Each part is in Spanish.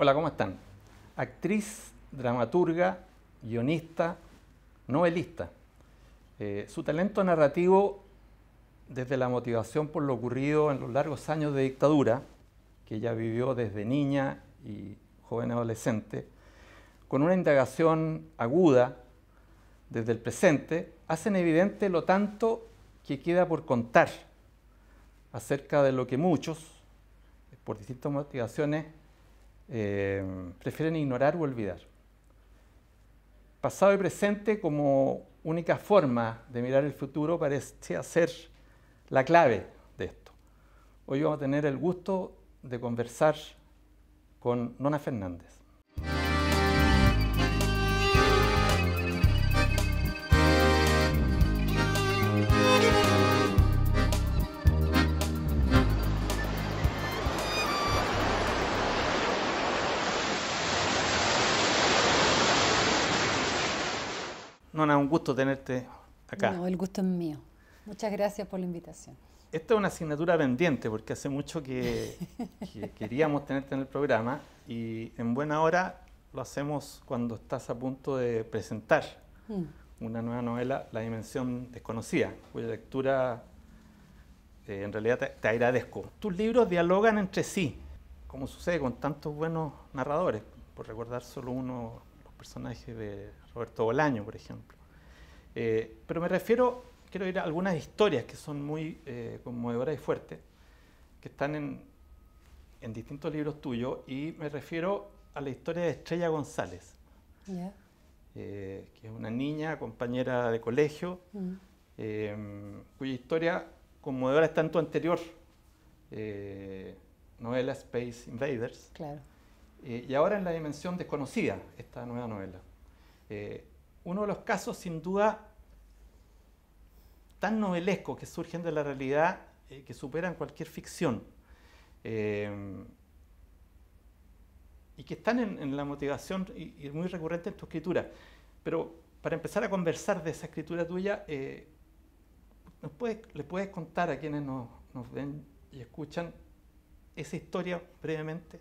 Hola, ¿cómo están? Actriz, dramaturga, guionista, novelista. Eh, su talento narrativo, desde la motivación por lo ocurrido en los largos años de dictadura, que ella vivió desde niña y joven adolescente, con una indagación aguda desde el presente, hacen evidente lo tanto que queda por contar acerca de lo que muchos, por distintas motivaciones, eh, prefieren ignorar o olvidar. Pasado y presente como única forma de mirar el futuro parece ser la clave de esto. Hoy vamos a tener el gusto de conversar con Nona Fernández. Nona, un gusto tenerte acá. No, el gusto es mío. Muchas gracias por la invitación. Esta es una asignatura pendiente porque hace mucho que, queríamos tenerte en el programa y en buena hora lo hacemos cuando estás a punto de presentar mm. una nueva novela, La Dimensión Desconocida, cuya lectura eh, en realidad te, agradezco. Tus libros dialogan entre sí, como sucede con tantos buenos narradores, por recordar solo uno, los personajes de Roberto Bolaño, por ejemplo. Eh, pero me refiero, quiero ir a algunas historias que son muy eh, conmovedoras y fuertes, que están en, distintos libros tuyos, y me refiero a la historia de Estrella González, eh, que es una niña, compañera de colegio, mm. em, cuya historia conmovedora está en tu anterior novela Space Invaders. y ahora en la dimensión desconocida, esta nueva novela. Eh, uno de los casos, sin duda, tan novelescos que surgen de la realidad eh, que superan cualquier ficción. Eh, y que están en, la motivación y, muy recurrente en tu escritura. Pero para empezar a conversar de esa escritura tuya, puedes, ¿le puedes contar a quienes nos, nos ven y escuchan esa historia brevemente?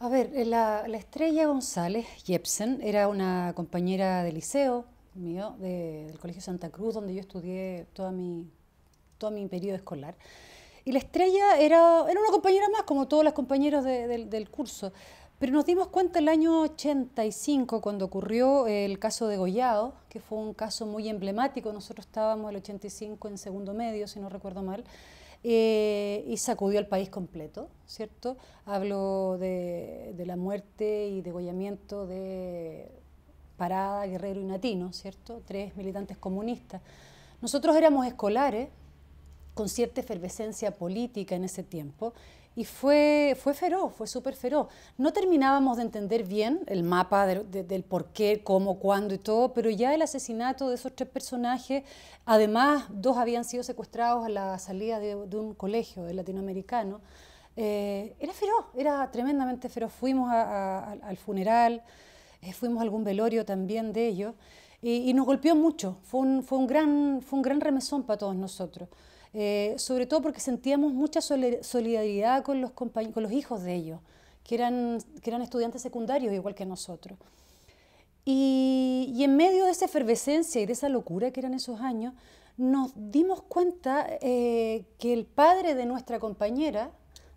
A ver, eh, la, estrella González Jepsen era una compañera de liceo mío, del Colegio Santa Cruz, donde yo estudié toda mi, todo mi periodo escolar. Y la estrella era, una compañera más, como todos los compañeros del curso. Pero nos dimos cuenta el año 85, cuando ocurrió el caso de Gollado, que fue un caso muy emblemático. Nosotros estábamos el 85 en segundo medio, si no recuerdo mal. Eh, y sacudió al país completo, ¿cierto? Hablo de, de la muerte y degollamiento de Parada, Guerrero y Natino, ¿cierto? Tres militantes comunistas. Nosotros éramos escolares con cierta efervescencia política en ese tiempo, y fue, fue feroz, fue súper feroz. No terminábamos de entender bien el mapa del por qué, cómo, cuándo y todo, pero ya el asesinato de esos tres personajes, además dos habían sido secuestrados a la salida de, un colegio latinoamericano, eh, era feroz, era tremendamente feroz. Fuimos al funeral, eh, fuimos a algún velorio también de ellos, y, nos golpeó mucho, fue un, fue un, gran, fue un gran remesón para todos nosotros. Eh, sobre todo porque sentíamos mucha solidaridad con los, con los hijos de ellos, que eran, que eran estudiantes secundarios igual que nosotros. Y, en medio de esa efervescencia y de esa locura que eran esos años, nos dimos cuenta eh, que el padre de nuestra compañera,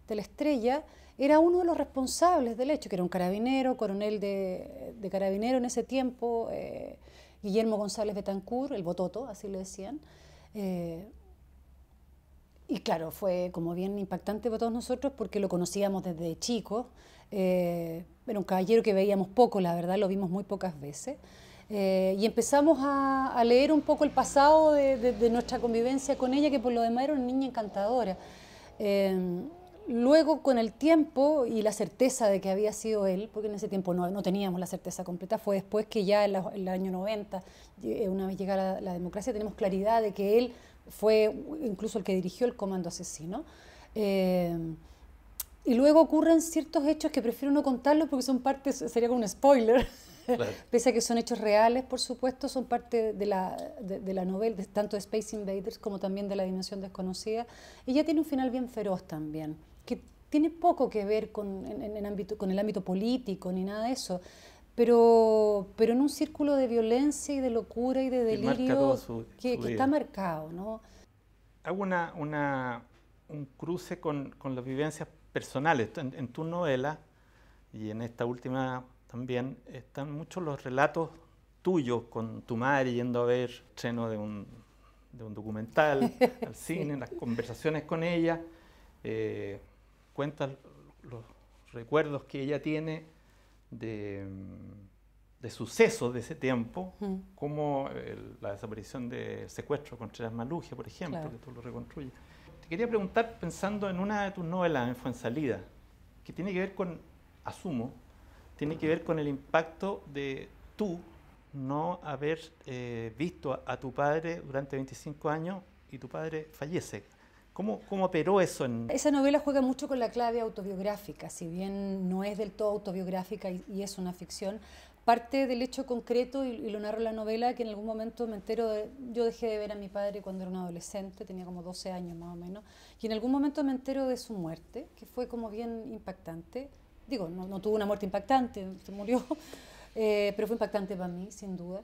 de la estrella, era uno de los responsables del hecho, que era un carabinero, coronel de, de carabinero en ese tiempo, eh, Guillermo González Betancourt, el Bototo, así le decían. Y claro, fue como bien impactante para todos nosotros porque lo conocíamos desde chicos. Eh, era un caballero que veíamos poco, la verdad, lo vimos muy pocas veces. Eh, y empezamos a, leer un poco el pasado de, nuestra convivencia con ella, que por lo demás era una niña encantadora. Eh, luego, con el tiempo y la certeza de que había sido él, porque en ese tiempo no, teníamos la certeza completa, fue después que ya en, el año 90, una vez llegada la democracia, tenemos claridad de que él fue incluso el que dirigió el comando asesino. Eh, y luego ocurren ciertos hechos que prefiero no contarlos porque son parte, sería como un spoiler. Pese a que son hechos reales, por supuesto, son parte de la, novela, tanto de Space Invaders como también de La Dimensión Desconocida. Y ya tiene un final bien feroz también, que tiene poco que ver en, con el ámbito político ni nada de eso pero, pero en un círculo de violencia y de locura y de delirio que, está marcado. ¿no? Hago una, un cruce con, con las vivencias personales. En, tu novela y en esta última también están muchos los relatos tuyos con tu madre yendo a ver estreno de un, de un documental al cine, las conversaciones con ella. Eh, cuentas los recuerdos que ella tiene de, sucesos de ese tiempo, como la desaparición del secuestro contra las Malugia, por ejemplo, que tú lo reconstruyes. Te quería preguntar, pensando en una de tus novelas, en Fuensalida, que tiene que ver con, asumo, tiene que ver con el impacto de tú no haber eh, visto a, a, tu padre durante 25 años y tu padre fallece. ¿Cómo, operó eso? En... Esa novela juega mucho con la clave autobiográfica, si bien no es del todo autobiográfica y, es una ficción, parte del hecho concreto, y, lo narro en la novela, que en algún momento me entero, de, yo dejé de ver a mi padre cuando era un adolescente, tenía como 12 años más o menos, y en algún momento me entero de su muerte, que fue como bien impactante, digo, no, tuvo una muerte impactante, murió, eh, pero fue impactante para mí, sin duda.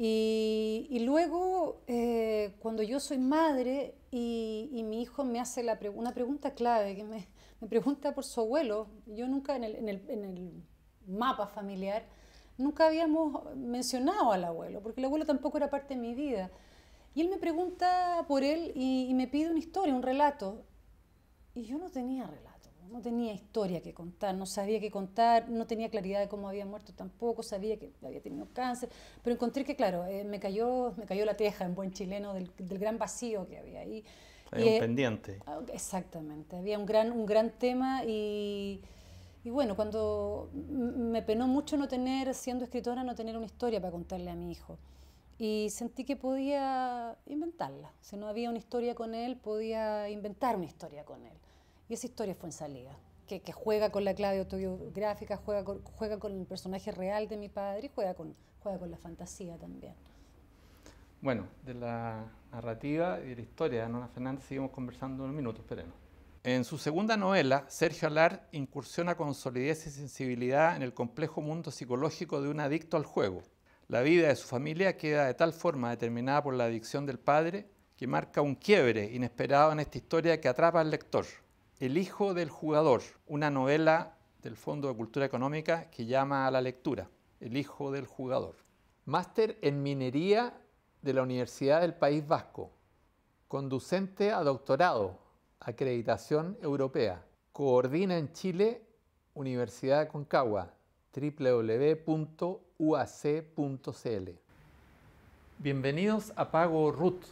Y, luego, eh, cuando yo soy madre y, mi hijo me hace la una pregunta clave, que me, pregunta por su abuelo, yo nunca en el, mapa familiar, nunca habíamos mencionado al abuelo, porque el abuelo tampoco era parte de mi vida. Y él me pregunta por él y, y, me pide una historia, un relato. Y yo no tenía relato no tenía historia que contar, no sabía qué contar, no tenía claridad de cómo había muerto tampoco, sabía que había tenido cáncer, pero encontré que, claro, eh, me, cayó, me cayó la teja en buen chileno del, gran vacío que había ahí. un eh, pendiente. Ah, exactamente, había un gran, un gran tema y, y bueno, cuando me penó mucho no tener, siendo escritora, no tener una historia para contarle a mi hijo. Y sentí que podía inventarla. Si no había una historia con él, podía inventar una historia con él. Y esa historia fue en salida. Que, juega con la clave autobiográfica, juega con, juega con el personaje real de mi padre y juega con, juega con la fantasía también. Bueno, de la narrativa y de la historia de Ana Fernández seguimos conversando unos minutos, no. En su segunda novela, Sergio Alar incursiona con solidez y sensibilidad en el complejo mundo psicológico de un adicto al juego. La vida de su familia queda de tal forma determinada por la adicción del padre que marca un quiebre inesperado en esta historia que atrapa al lector. El hijo del jugador, una novela del Fondo de Cultura Económica que llama a la lectura, El hijo del jugador. Máster en minería de la Universidad del País Vasco, conducente a doctorado, acreditación europea. Coordina en Chile Universidad de Concagua, www.uac.cl. Bienvenidos a Pago RUT,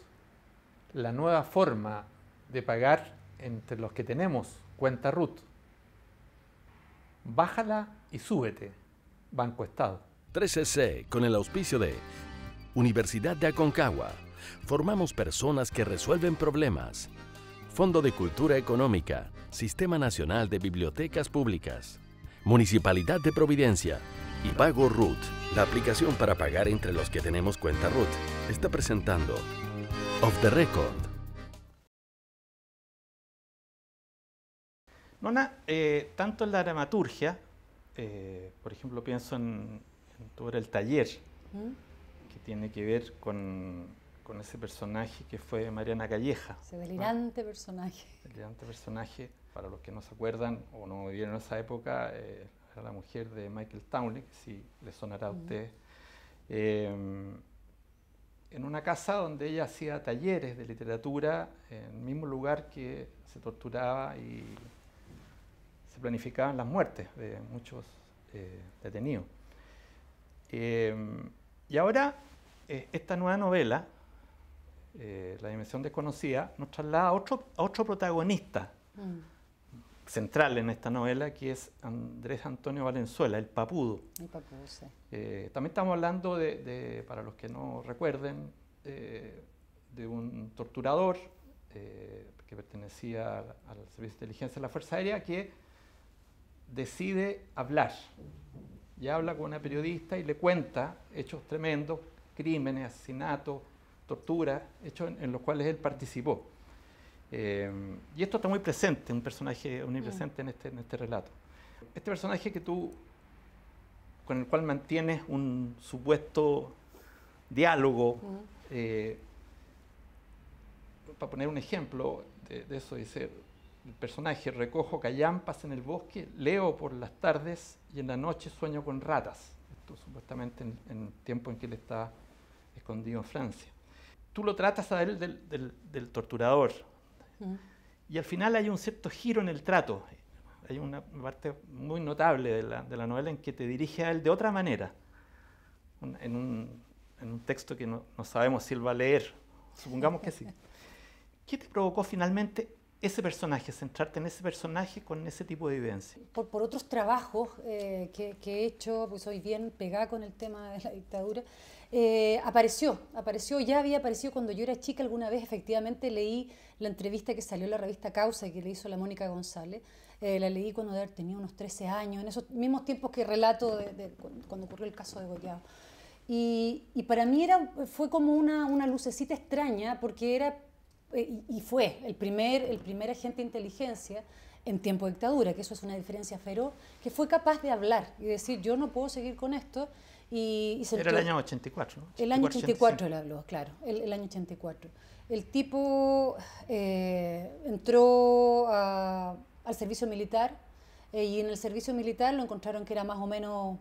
la nueva forma de pagar entre los que tenemos cuenta RUT, bájala y súbete, Banco Estado. 13C con el auspicio de Universidad de Aconcagua. Formamos personas que resuelven problemas. Fondo de Cultura Económica, Sistema Nacional de Bibliotecas Públicas, Municipalidad de Providencia y Pago RUT, la aplicación para pagar entre los que tenemos cuenta RUT. está presentando of the Record. Nona, eh, tanto en la dramaturgia, eh, por ejemplo, pienso en, en tu El Taller, ¿Mm? que tiene que ver con, ese personaje que fue Mariana Calleja. Ese delirante personaje. Delirante personaje, para los que no se acuerdan o no vivieron esa época, eh, era la mujer de Michael Townley, que si le sonará a ustedes. ¿Mm? usted. Em, en una casa donde ella hacía talleres de literatura, en el mismo lugar que se torturaba y se planificaban las muertes de muchos eh, detenidos. Em, y ahora eh, esta nueva novela, eh, La Dimensión Desconocida, nos traslada a otro, otro protagonista mm. central en esta novela, que es Andrés Antonio Valenzuela, el Papudo. El Papudo, sí. también estamos hablando de, para los que no recuerden, de un torturador que pertenecía al, al Servicio de Inteligencia de la Fuerza Aérea, que decide hablar. Y habla con una periodista y le cuenta hechos tremendos, crímenes, asesinatos, torturas, hechos en, los cuales él participó. Eh, y esto está muy presente, un personaje omnipresente en este, en este relato. Este personaje que tú, con el cual mantienes un supuesto diálogo, eh, para poner un ejemplo de, de eso, dice, el personaje, recojo callampas en el bosque, leo por las tardes y en la noche sueño con ratas. Esto supuestamente en, el tiempo en que él está escondido en Francia. Tú lo tratas a él del, torturador. Mm. Y al final hay un cierto giro en el trato. Hay una parte muy notable de la, novela en que te dirige a él de otra manera. en, un, texto que no, no sabemos si él va a leer. Supongamos que sí. ¿Qué te provocó finalmente ese personaje, centrarte en ese personaje con ese tipo de vivencia. Por, por otros trabajos eh, que, que, he hecho, pues soy bien pegada con el tema de la dictadura, eh, apareció, apareció, ya había aparecido cuando yo era chica alguna vez, efectivamente leí la entrevista que salió en la revista Causa y que le hizo la Mónica González, eh, la leí cuando tenía unos 13 años, en esos mismos tiempos que relato de, cuando ocurrió el caso de Goyado. Y, y para mí era, fue como una, una lucecita extraña porque era eh, y, fue el primer, el primer agente de inteligencia en tiempo de dictadura, que eso es una diferencia feroz, que fue capaz de hablar y decir, yo no puedo seguir con esto. Y, Era el año 84. el año 84 él habló, claro, el, año 84. El tipo eh, entró al servicio militar eh, y en el servicio militar lo encontraron que era más o menos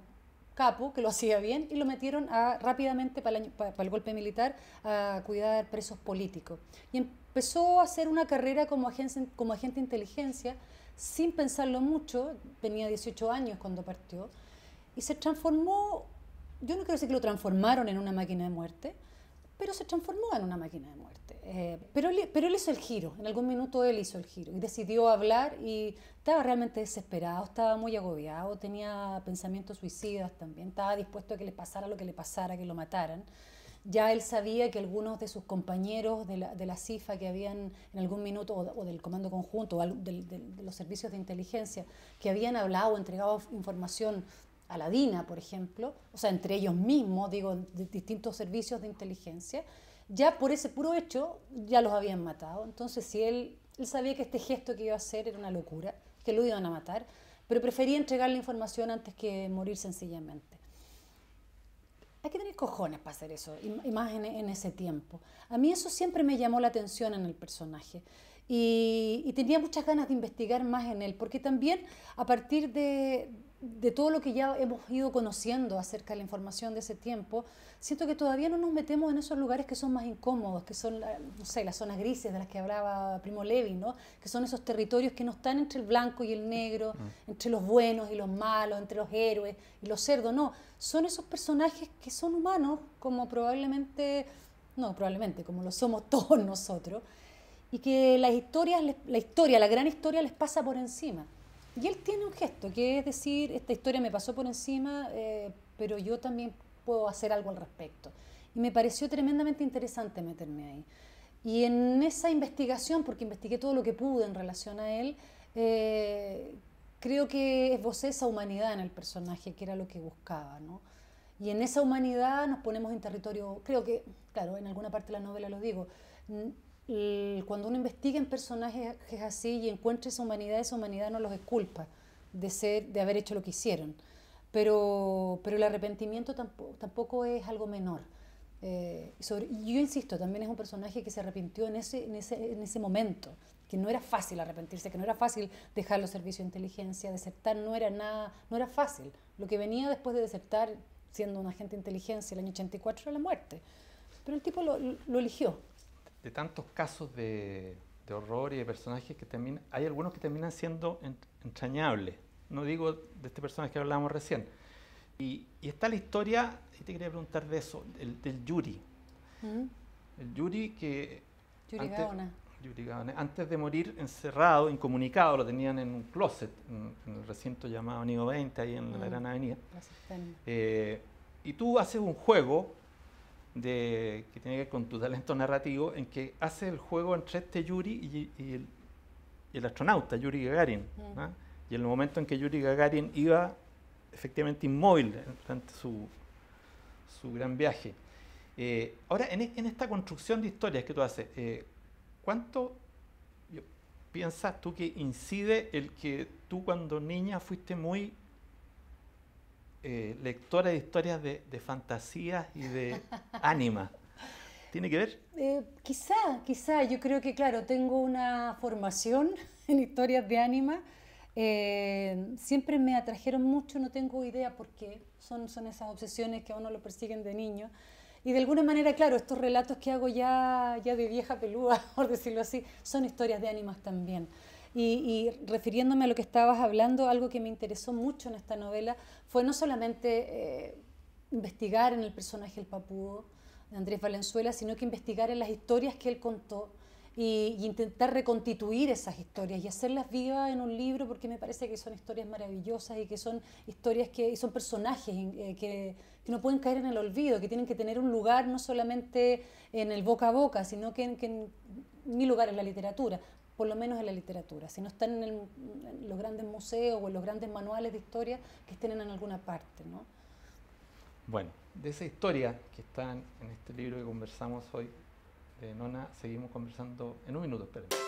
capo que lo hacía bien y lo metieron rápidamente para el, golpe militar a cuidar presos políticos. Y empezó a hacer una carrera como, como agente de inteligencia sin pensarlo mucho, tenía 18 años cuando partió, y se transformó, yo no quiero decir que lo transformaron en una máquina de muerte, pero se transformó en una máquina de muerte. Eh, pero, él, hizo el giro, en algún minuto él hizo el giro y decidió hablar y estaba realmente desesperado, estaba muy agobiado, tenía pensamientos suicidas también, estaba dispuesto a que le pasara lo que le pasara, que lo mataran. Ya él sabía que algunos de sus compañeros de la, de CIFA que habían en algún minuto, o, del Comando Conjunto, o de, los servicios de inteligencia, que habían hablado, entregado información a la DINA, por ejemplo, o sea, entre ellos mismos, digo, de distintos servicios de inteligencia, ya por ese puro hecho ya los habían matado. Entonces, si él, él sabía que este gesto que iba a hacer era una locura, que lo iban a matar, pero prefería entregar la información antes que morir sencillamente. Hay que tener cojones para hacer eso, y más en, ese tiempo. A mí eso siempre me llamó la atención en el personaje. y tenía muchas ganas de investigar más en él, porque también a partir de, de todo lo que ya hemos ido conociendo acerca de la información de ese tiempo, siento que todavía no nos metemos en esos lugares que son más incómodos, que son, no sé, las zonas grises de las que hablaba Primo Levi, ¿no? que son esos territorios que no están entre el blanco y el negro, mm. entre los buenos y los malos, entre los héroes y los cerdos, no, son esos personajes que son humanos, como probablemente, no, probablemente, como lo somos todos nosotros, y que la historia, la gran historia les pasa por encima. Y él tiene un gesto, que es decir, esta historia me pasó por encima, eh, pero yo también puedo hacer algo al respecto. Y me pareció tremendamente interesante meterme ahí. Y en esa investigación, porque investigué todo lo que pude en relación a él, eh, creo que esbocé esa humanidad en el personaje, que era lo que buscaba, ¿no? Y en esa humanidad nos ponemos en territorio, creo que, claro, en alguna parte de la novela lo digo, eh, cuando uno investiga en personajes así y encuentra esa humanidad, esa humanidad no los esculpa de, ser, de haber hecho lo que hicieron. Pero, pero el arrepentimiento tampoco, es algo menor. Eh, yo insisto, también es un personaje que se arrepintió en ese, en ese, en ese momento, que no era fácil arrepentirse, que no era fácil dejar los servicios de inteligencia, desertar no era nada, no era fácil. Lo que venía después de desertar siendo un agente de inteligencia el año 84 era la muerte. Pero el tipo lo eligió de tantos casos de, horror y de personajes que terminan hay algunos que terminan siendo entrañables. No digo de este personaje que hablábamos recién. Y, está la historia, y te quería preguntar de eso, del, Yuri. Mm. El Yuri que... Yuri antes, Yuri Antes de morir encerrado, incomunicado, lo tenían en un closet, en, el recinto llamado Nido 20, ahí en la mm. Gran Avenida. Eh, y tú haces un juego de, que tiene que ver con tu talento narrativo, en que hace el juego entre este Yuri y, el, astronauta, Yuri Gagarin. Mm. Y en el momento en que Yuri Gagarin iba efectivamente inmóvil durante su, su gran viaje. Eh, ahora, en, esta construcción de historias que tú haces, eh, ¿cuánto piensas tú que incide el que tú cuando niña fuiste muy eh, lectora de historias de, fantasía fantasías y de ánima. ¿Tiene que ver? Eh, quizá, quizá. Yo creo que, claro, tengo una formación en historias de ánima. Eh, siempre me atrajeron mucho, no tengo idea por qué. Son, son esas obsesiones que a uno lo persiguen de niño. Y de alguna manera, claro, estos relatos que hago ya, ya de vieja pelúa, por decirlo así, son historias de ánimas también. Y, refiriéndome a lo que estabas hablando, algo que me interesó mucho en esta novela fue no solamente eh, investigar en el personaje El Papudo de Andrés Valenzuela, sino que investigar en las historias que él contó y, intentar reconstituir esas historias y hacerlas vivas en un libro porque me parece que son historias maravillosas y que son historias que son personajes eh, que, no pueden caer en el olvido, que tienen que tener un lugar no solamente en el boca a boca, sino que en, que en mi lugar en la literatura por lo menos en la literatura. Si no están en, los grandes museos o en los grandes manuales de historia, que estén en alguna parte. ¿no? Bueno, de esa historia que está en este libro que conversamos hoy de Nona, seguimos conversando en un minuto, espérenme.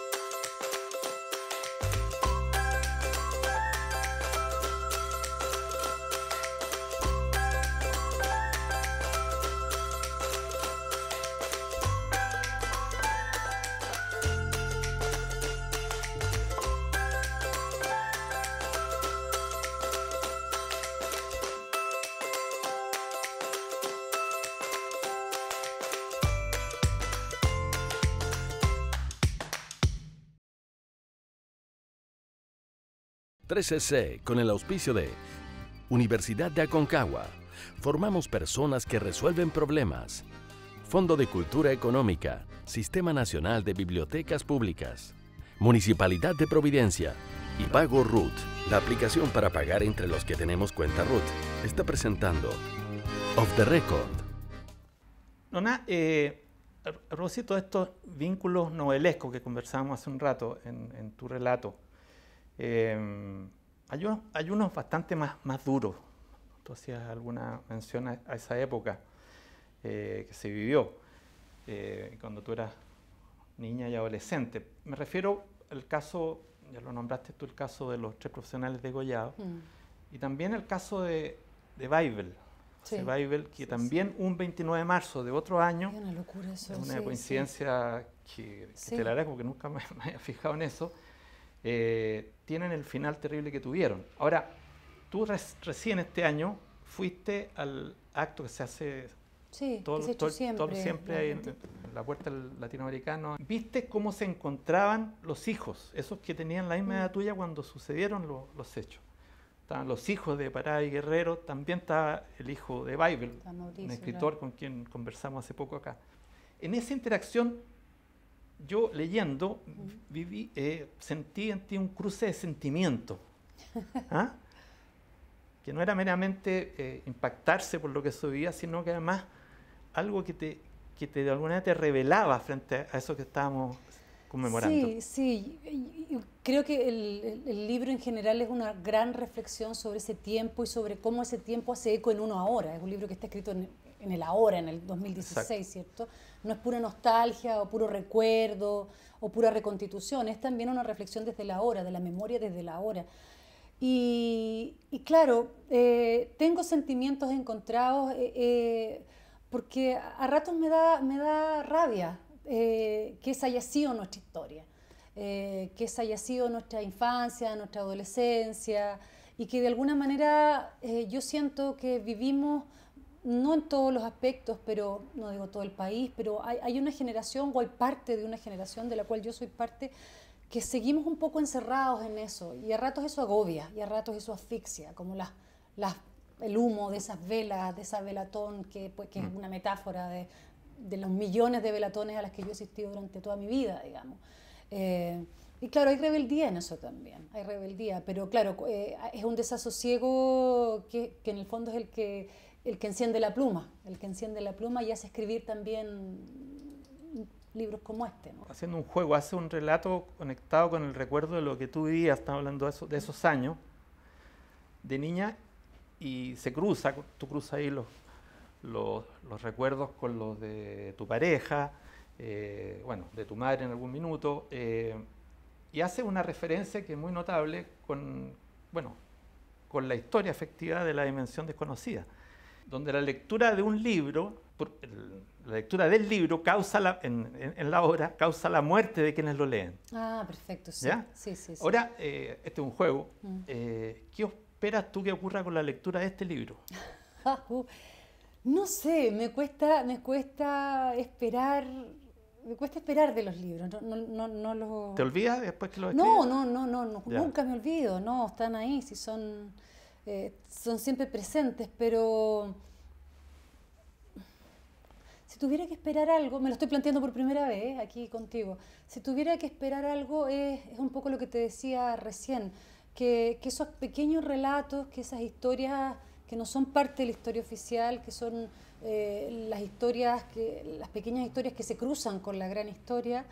3 c con el auspicio de Universidad de Aconcagua. Formamos personas que resuelven problemas. Fondo de Cultura Económica, Sistema Nacional de Bibliotecas Públicas, Municipalidad de Providencia y Pago Root, la aplicación para pagar entre los que tenemos cuenta Root, está presentando Off the Record. Nona, eh, estos vínculos novelescos que conversamos hace un rato en tu relato, Em, hay, unos, bastante más, más duros. Tú hacías alguna mención a, esa época eh, que se vivió eh, cuando tú eras niña y adolescente. Me refiero al caso, ya lo nombraste tú, el caso de los tres profesionales de mm. y también el caso de, de Bible. Bible, que también un 29 de marzo de otro año, una, coincidencia que, te la haré porque nunca me, me había fijado en eso, eh, tienen el final terrible que tuvieron. Ahora, tú recién este año fuiste al acto que se hace sí, todo, siempre, en, la puerta del latinoamericano. ¿Viste cómo se encontraban los hijos, esos que tenían la misma mm. edad tuya cuando sucedieron los hechos? Estaban los hijos de Pará y Guerrero, también estaba el hijo de Bible, un escritor con quien conversamos hace poco acá. En esa interacción yo leyendo viví, eh, sentí en ti un cruce de sentimiento, ¿ah? que no era meramente eh, impactarse por lo que subía, sino que además algo que te, te de alguna manera te revelaba frente a eso que estábamos conmemorando. Sí, sí, creo que el, el libro en general es una gran reflexión sobre ese tiempo y sobre cómo ese tiempo hace eco en uno ahora. Es un libro que está escrito en, en el ahora, en el 2016, ¿cierto? No es pura nostalgia o puro recuerdo o pura reconstitución, es también una reflexión desde la hora, de la memoria desde la hora. Y, claro, eh, tengo sentimientos encontrados eh, eh, porque a ratos me da, me da rabia que esa haya sido nuestra historia, que esa haya sido nuestra infancia, nuestra adolescencia, y que de alguna manera yo siento que vivimos no en todos los aspectos, pero no digo todo el país, pero hay, una generación o hay parte de una generación de la cual yo soy parte que seguimos un poco encerrados en eso y a ratos eso agobia y a ratos eso asfixia, como las, el humo de esas velas, de esa velatón que, pues, es mm. una metáfora de, los millones de velatones a las que yo he asistido durante toda mi vida, digamos. Eh, y claro, hay rebeldía en eso también, hay rebeldía, pero claro, eh, es un desasosiego que en el fondo es el que el que enciende la pluma, el que enciende la pluma y hace escribir también libros como este. ¿no? Haciendo un juego, hace un relato conectado con el recuerdo de lo que tú vivías, estamos hablando de, esos años, de niña, y se cruza, tú cruzas ahí los, los, recuerdos con los de tu pareja, eh, bueno, de tu madre en algún minuto, eh, y hace una referencia que es muy notable con, bueno, con la historia efectiva de la dimensión desconocida donde la lectura de un libro, la lectura del libro causa la, en, la obra causa la muerte de quienes lo leen. Ah, perfecto, sí. sí, sí, Ahora, eh, este es un juego. Mm. Eh, ¿Qué esperas tú que ocurra con la lectura de este libro? Ah, uh, no sé, me cuesta, me cuesta esperar me cuesta esperar de los libros, no, no, no, los... ¿Te olvidas después que los escribes? No, no, no, no, no nunca me olvido, no, están ahí, si son... Eh, son siempre presentes, pero si tuviera que esperar algo, me lo estoy planteando por primera vez eh, aquí contigo, si tuviera que esperar algo es, un poco lo que te decía recién, que, esos pequeños relatos, que esas historias que no son parte de la historia oficial, que son eh, las historias, que, las pequeñas historias que se cruzan con la gran historia,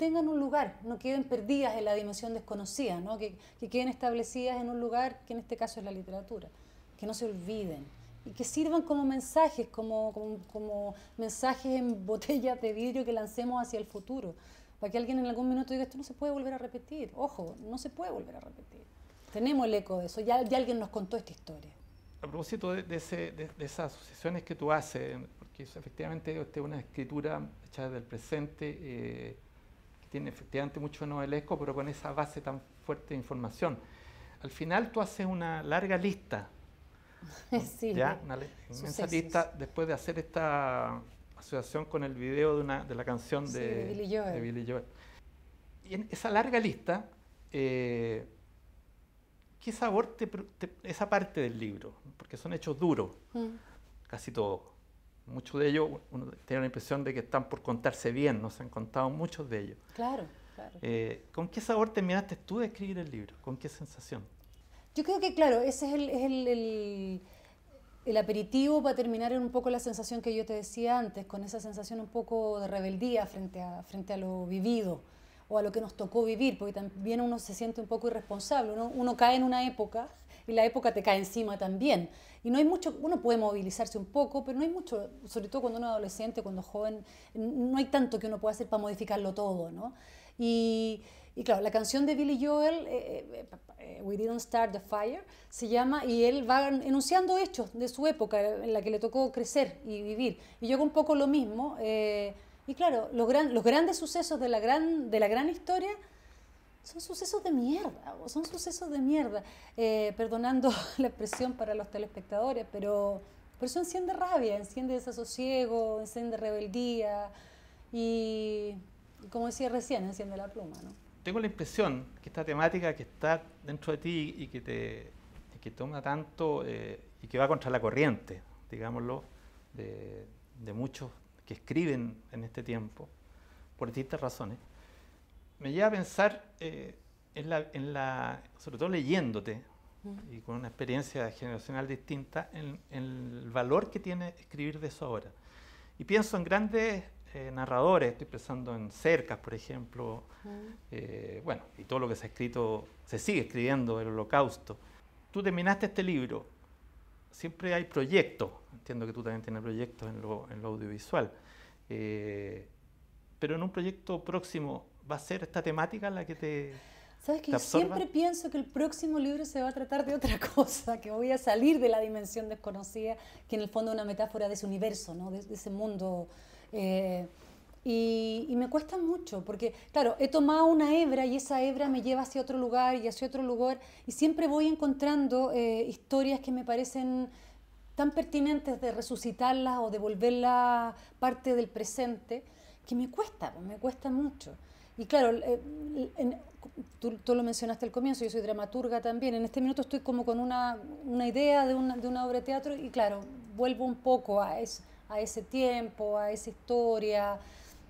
tengan un lugar, no queden perdidas en la dimensión desconocida, ¿no? que, queden establecidas en un lugar que en este caso es la literatura, que no se olviden y que sirvan como mensajes, como, como, mensajes en botellas de vidrio que lancemos hacia el futuro, para que alguien en algún minuto diga, esto no se puede volver a repetir, ojo, no se puede volver a repetir. Tenemos el eco de eso, ya, ya alguien nos contó esta historia. A propósito de, esas asociaciones que tú haces, porque efectivamente es este, una escritura hecha del presente, eh, tiene efectivamente mucho novelesco, pero con esa base tan fuerte de información. Al final tú haces una larga lista, sí, ¿ya? una lista, después de hacer esta asociación con el video de, una, de la canción de, Billy Joel. Y en esa larga lista, eh, ¿qué sabor te, esa parte del libro? Porque son hechos duros, mm. casi todo muchos de ellos, uno tiene la impresión de que están por contarse bien, nos han contado muchos de ellos. Claro, claro. Eh, ¿Con qué sabor terminaste tú de escribir el libro? ¿Con qué sensación? Yo creo que, claro, ese es el, el, aperitivo para terminar en un poco la sensación que yo te decía antes, con esa sensación un poco de rebeldía frente a, frente a lo vivido o a lo que nos tocó vivir, porque también uno se siente un poco irresponsable, uno cae en una época y la época te cae encima también. Y no hay mucho, uno puede movilizarse un poco, pero no hay mucho, sobre todo cuando uno es adolescente, cuando es joven, no hay tanto que uno pueda hacer para modificarlo todo, ¿no? Y, y claro, la canción de Billy Joel, eh, eh, eh, We Didn't Start the Fire, se llama, y él va enunciando hechos de su época en la que le tocó crecer y vivir. Y yo hago un poco lo mismo. y claro, los, los grandes sucesos de la gran, de la gran historia son sucesos de mierda, son sucesos de mierda. Eh, perdonando la expresión para los telespectadores, pero, pero eso enciende rabia, enciende desasosiego, enciende rebeldía y, como decía recién, enciende la pluma. ¿no? Tengo la impresión que esta temática que está dentro de ti y que te toma tanto eh, y que va contra la corriente, digámoslo, de, de muchos que escriben en este tiempo, por distintas razones, me lleva a pensar eh, en, la, sobre todo leyéndote y con una experiencia generacional distinta, en, el valor que tiene escribir de eso obra. Y pienso en grandes eh, narradores, estoy pensando en Cercas, por ejemplo, eh, bueno, y todo lo que se ha escrito, se sigue escribiendo, el holocausto. Tú terminaste este libro, siempre hay proyectos, entiendo que tú también tienes proyectos en lo, audiovisual, pero en un proyecto próximo, va a ser esta temática la que te... Sabes que yo siempre pienso que el próximo libro se va a tratar de otra cosa, que voy a salir de la dimensión desconocida, que en el fondo es una metáfora de ese universo, ¿no? de, ese mundo. Eh, y, me cuesta mucho, porque claro, he tomado una hebra y esa hebra me lleva hacia otro lugar y hacia otro lugar, y siempre voy encontrando eh, historias que me parecen tan pertinentes de resucitarlas o de volverlas parte del presente, que me cuesta, me cuesta mucho. Y claro, eh, tú, lo mencionaste al comienzo, yo soy dramaturga también, en este minuto estoy como con una, una idea de una, de una, obra de teatro y claro, vuelvo un poco a, a ese tiempo, a esa historia,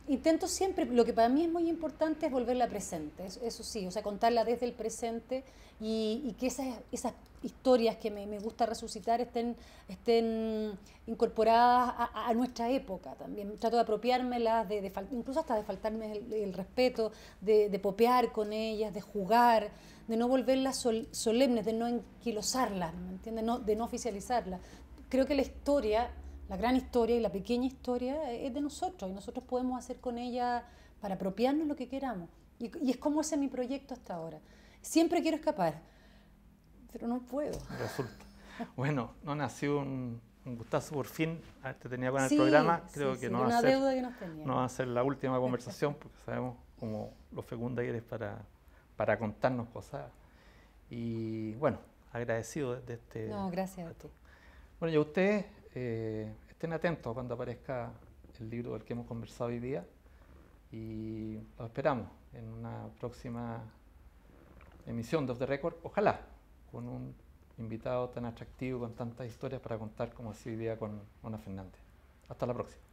intento siempre, lo que para mí es muy importante es volverla presente, eso, sí, o sea, contarla desde el presente y, que esas, esas, historias que me, gusta resucitar estén, estén incorporadas a, nuestra época también. Trato de apropiármelas, de, de, incluso hasta de faltarme el, respeto, de, popear con ellas, de jugar, de no volverlas solemnes, de no enquilosarlas, ¿me entiendes? de no oficializarlas. Creo que la historia la gran historia y la pequeña historia es de nosotros y nosotros podemos hacer con ella para apropiarnos lo que queramos. Y, es como ese mi proyecto hasta ahora. Siempre quiero escapar, pero no puedo. Resulta. Bueno, no nació un, un gustazo por fin Te tenía con el programa. Creo que, no, va a ser, no va a ser la última conversación porque sabemos cómo lo fecunda eres para, para contarnos cosas. Y bueno, agradecido de este. No, gracias a ti. Bueno, yo a ustedes eh, estén atentos cuando aparezca el libro del que hemos conversado hoy día y los esperamos en una próxima emisión de Off the Record, ojalá, con un invitado tan atractivo, con tantas historias para contar como así hoy día con Mona Fernández. Hasta la próxima.